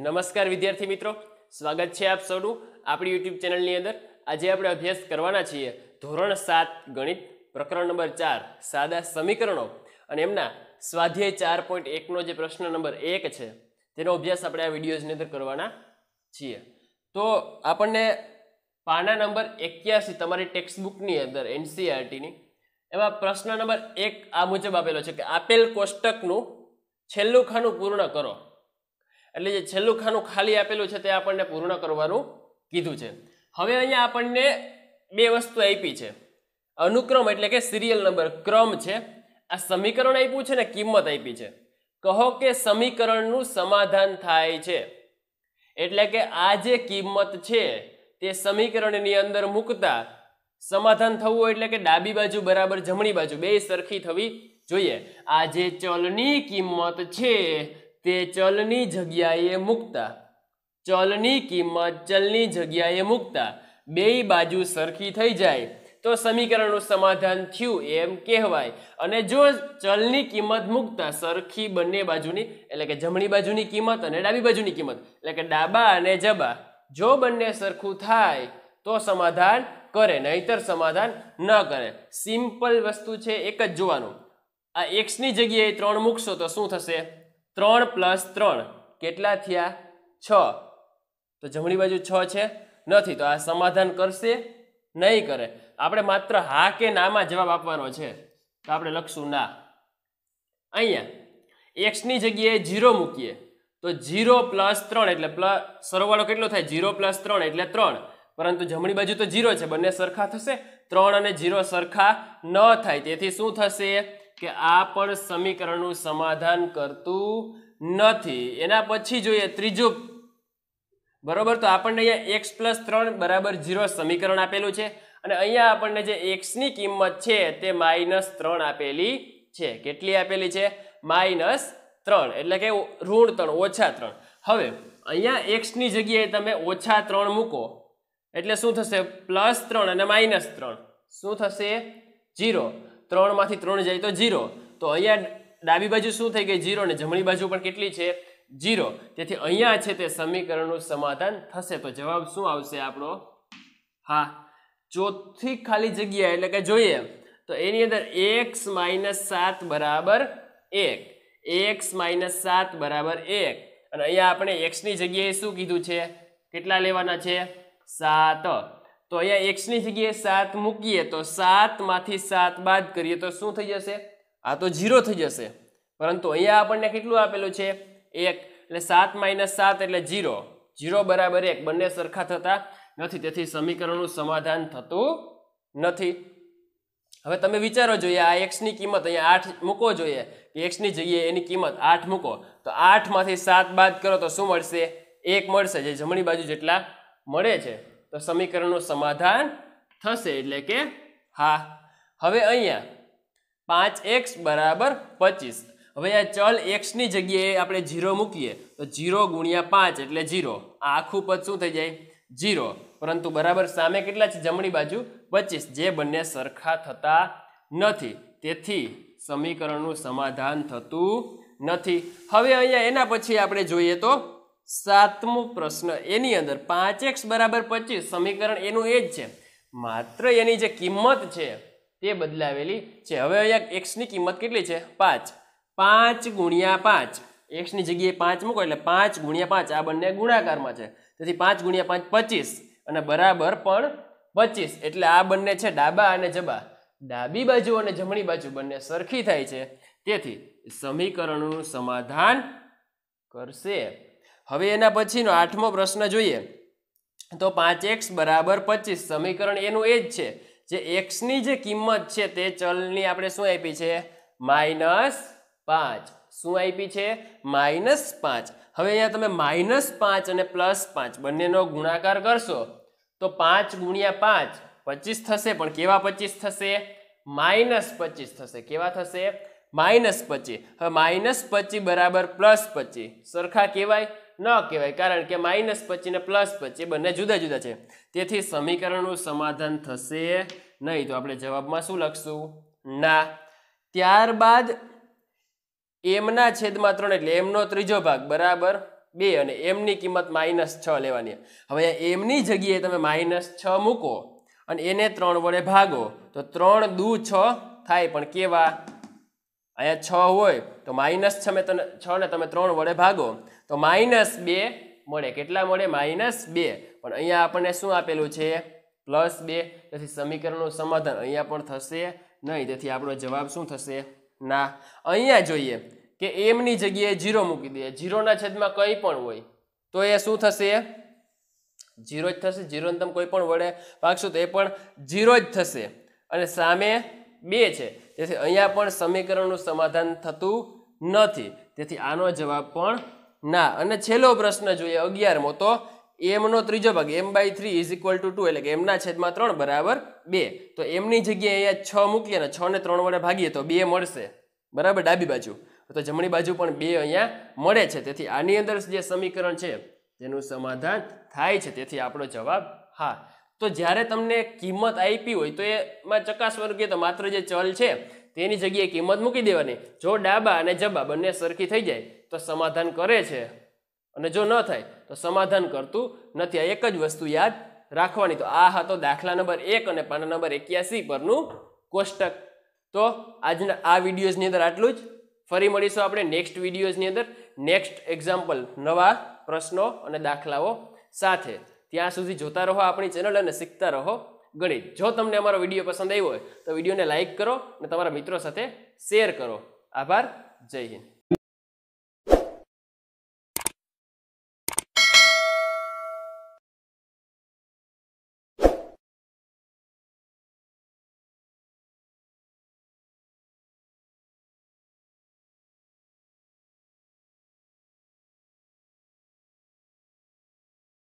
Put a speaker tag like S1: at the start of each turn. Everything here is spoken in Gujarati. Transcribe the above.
S1: નમસ્કાર વિદ્યાર્થી મિત્રો સ્વાગત છે આપ સૌનું આપણી યુટ્યુબ ચેનલની અંદર આજે આપણે અભ્યાસ કરવાના છીએ ધોરણ સાત ગણિત પ્રકરણ નંબર ચાર સાદા સમીકરણો અને એમના સ્વાધ્યાય ચાર પોઈન્ટ એકનો જે પ્રશ્ન નંબર એક છે તેનો અભ્યાસ આપણે આ વિડીયોઝની અંદર કરવાના છીએ તો આપણને પાના નંબર એક્યાસી તમારી ટેક્સ્ટબુકની અંદર એનસીઆરટીની e એમાં પ્રશ્ન નંબર એક આ મુજબ આપેલો છે કે આપેલ કોષ્ટકનું છેલ્લું ખાનું પૂર્ણ કરો એટલે જે છેલ્લું ખાનું ખાલી આપેલું છે તે આપણને પૂર્ણ કરવાનું કીધું છે હવે અહીંયા આપણને બે વસ્તુ આપી છે અનુક્રમ એટલે કે સિરિયલ નંબર ક્રમ છે આ સમીકરણ આપ્યું છે ને કિંમત આપી છે કહો કે સમીકરણનું સમાધાન થાય છે એટલે કે આ જે કિંમત છે તે સમીકરણની અંદર મૂકતા સમાધાન થવું એટલે કે ડાબી બાજુ બરાબર જમણી બાજુ બે સરખી થવી જોઈએ આ જે ચલની કિંમત છે તે ચલની જગ્યાએ મૂકતા ચલની કિંમત ચલની જગ્યાએ મૂકતા બે બાજુ સરખી થઈ જાય તો સમીકરણનું સમાધાન થયું એમ કહેવાય અને જો ચલની કિંમત મૂકતા સરખી બંને બાજુની એટલે કે જમણી બાજુની કિંમત અને ડાબી બાજુની કિંમત એટલે કે ડાબા અને જબા જો બંને સરખું થાય તો સમાધાન કરે નહીતર સમાધાન ન કરે સિમ્પલ વસ્તુ છે એક જ જોવાનું આ એક્સની જગ્યાએ ત્રણ મૂકશો તો શું થશે ત્રણ પ્લસ ત્રણ કેટલા થયા છ તો જમણી બાજુ છ છે નથી તો આ સમાધાન કરશે નહીં કરે આપણે માત્ર હા કે નામાં જવાબ આપવાનો છે તો આપણે લખશું ના અહીંયા એક્સની જગ્યાએ જીરો મૂકીએ તો જીરો પ્લસ ત્રણ એટલે પ્લસ સરવાળો કેટલો થાય જીરો પ્લસ ત્રણ એટલે ત્રણ પરંતુ જમણી બાજુ તો જીરો છે બંને સરખા થશે ત્રણ અને જીરો સરખા ન થાય તેથી શું થશે કે આ પણ સમીકરણનું સમાધાન કરતું નથી એના પછી જોઈએ ત્રીજું બરોબર તો આપણને અહીંયા એક્સ પ્લસ ત્રણ બરાબર ઝીરો સમીકરણ આપેલું છે અને અહીંયા આપણને જે એક્સની કિંમત છે તે માઇનસ ત્રણ આપેલી છે કેટલી આપેલી છે માઇનસ ત્રણ એટલે કે ઋણ ત્રણ ઓછા ત્રણ હવે અહીંયા એક્સની જગ્યાએ તમે ઓછા ત્રણ મૂકો એટલે શું થશે પ્લસ ત્રણ અને માઇનસ ત્રણ શું થશે જીરો ત્રણમાંથી ત્રણ જાય તો જીરો તો અહીંયા ડાબી બાજુ શું થઈ ગઈ જીરો ને જમણી બાજુ પણ કેટલી છે જીરો તેથી અહીંયા છે તે સમીકરણનું સમાધાન થશે તો જવાબ શું આવશે આપણો હા ચોથી ખાલી જગ્યા એટલે કે જોઈએ તો એની અંદર એક્સ માઇનસ સાત બરાબર એક એક્સ માઇનસ સાત બરાબર એક અને અહીંયા આપણે એક્સની જગ્યાએ શું કીધું છે કેટલા લેવાના છે સાત તો અહીંયા એક્સની જગ્યાએ સાત મૂકીએ તો સાતમાંથી સાત બાદ કરીએ તો શું થઈ જશે આ તો ઝીરો થઈ જશે પરંતુ અહીંયા આપણને કેટલું આપેલું છે એક એટલે સાત માઇનસ સાત એટલે ઝીરો ઝીરો બરાબર એક બંને સરખા થતા નથી તેથી સમીકરણનું સમાધાન થતું નથી હવે તમે વિચારો જોઈએ આ એક્સની કિંમત અહીંયા આઠ મૂકો જોઈએ કે એક્સની જગ્યાએ એની કિંમત આઠ મૂકો તો આઠમાંથી સાત બાદ કરો તો શું મળશે એક મળશે જે જમણી બાજુ જેટલા મળે છે તો સમીકરણનું સમાધાન થશે એટલે કે હા હવે અહીંયા પાંચ એક્સ બરાબર પચીસ હવે આ ચલ એક્સની જગ્યાએ આપણે જીરો મૂકીએ તો જીરો ગુણ્યા પાંચ એટલે જીરો આ આખું પદ શું થઈ જાય જીરો પરંતુ બરાબર સામે કેટલા છે જમણી બાજુ પચીસ જે બંને સરખા થતા નથી તેથી સમીકરણનું સમાધાન થતું નથી હવે અહીંયા એના પછી આપણે જોઈએ તો સાતમો પ્રશ્ન એની અંદર પાંચ એક્સ બરાબર પચીસ સમીકરણ એનું એ જ છે માત્ર એની જે કિંમત છે તે બદલાવેલી છે હવે અહીંયા એક્સની કિંમત કેટલી છે પાંચ પાંચ ગુણ્યા પાંચ એક્સની જગ્યાએ પાંચ મૂકો એટલે પાંચ ગુણ્યા પાંચ આ બંને ગુણાકારમાં છે તેથી પાંચ ગુણ્યા પાંચ પચીસ અને બરાબર પણ પચીસ એટલે આ બંને છે ડાબા અને જબા ડાબી બાજુ અને જમણી બાજુ બંને સરખી થાય છે તેથી સમીકરણનું સમાધાન કરશે હવે એના પછીનો આઠમો પ્રશ્ન જોઈએ તો પાંચ એક્સ બરાબર પચીસ સમીકરણ એનું એ જ છે જે એક્સની જે કિંમત છે તે ચલની આપણે શું આપી છે માઇનસ પાંચ શું આપી છે માઇનસ પાંચ હવે અહીંયા તમે માઇનસ પાંચ અને પ્લસ પાંચ બંનેનો ગુણાકાર કરશો તો પાંચ ગુણ્યા પાંચ પચીસ થશે પણ કેવા પચીસ થશે માઇનસ પચીસ થશે કેવા થશે માઇનસ પચીસ હવે માઇનસ પચીસ બરાબર પ્લસ પચીસ સરખા કહેવાય ન કહેવાય કારણ કે માઇનસ પચીસ ને પ્લસ પચીસ બંને જુદા જુદા છે તેથી સમીકરણનું સમાધાન થશે નહીં તો આપણે જવાબમાં શું લખશું ના ત્યારબાદ એમના છેદમાં ત્રણ એટલે એમનો ત્રીજો ભાગ બરાબર બે અને એમની કિંમત માઇનસ છ લેવાની હવે એમની જગ્યાએ તમે માઇનસ છ મૂકો અને એને ત્રણ વડે ભાગો તો ત્રણ દુ છ થાય પણ કેવા અહીંયા છ હોય તો માઇનસ છ મેં તને છ ને તમે ત્રણ વડે ભાગો તો માઇનસ બે મળે કેટલા મળે માઇનસ બે પણ અહીંયા આપણને શું આપેલું છે પ્લસ બે તેથી સમીકરણનું સમાધાન અહીંયા પણ થશે નહીં તેથી આપણો જવાબ શું થશે ના અહીંયા જોઈએ કે એમની જગ્યાએ જીરો મૂકી દઈએ જીરોના છેદમાં કંઈ પણ હોય તો એ શું થશે જીરો જ થશે જીરોને તમ કોઈ પણ વડે ભાગશો તો એ પણ જીરો જ થશે અને સામે બે છે તેથી અહીંયા પણ સમીકરણનું સમાધાન થતું નથી તેથી આનો જવાબ પણ ના અને છેલ્લો પ્રશ્ન જોઈએ અગિયારમો તો એમનો ત્રીજો ભાગ M by three is equal to two એટલે કે એમના છેદમાં ત્રણ બરાબર બે તો એમની જગ્યાએ અહીંયા છ મૂકીએ ને છ ને ત્રણ વડે ભાગીએ તો બે મળશે બરાબર ડાબી બાજુ તો જમણી બાજુ પણ બે અહીંયા મળે છે તેથી આની અંદર જે સમીકરણ છે તેનું સમાધાન થાય છે તેથી આપણો જવાબ હા તો જ્યારે તમને કિંમત આપી હોય તો એમાં ચકાસવાનું કે તો માત્ર જે ચલ છે તેની જગ્યાએ કિંમત મૂકી દેવાની જો ડાબા અને જબા બંને સરખી થઈ જાય તો સમાધાન કરે છે અને જો ન થાય તો સમાધાન કરતું નથી આ એક જ વસ્તુ યાદ રાખવાની તો આ હતો દાખલા નંબર એક અને પાના નંબર એક્યાસી પરનું કોષ્ટક તો આજના આ વિડીયોઝની અંદર આટલું જ ફરી મળીશું આપણે નેક્સ્ટ વિડીયોઝની અંદર નેક્સ્ટ એક્ઝામ્પલ નવા પ્રશ્નો અને દાખલાઓ સાથે ત્યાં સુધી જોતા રહો આપણી ચેનલ અને શીખતા રહો ગણિત જો તમને અમારો વિડીયો પસંદ આવ્યો હોય તો વિડીયોને લાઇક કરો અને તમારા મિત્રો સાથે શેર કરો આભાર જય હિન્દ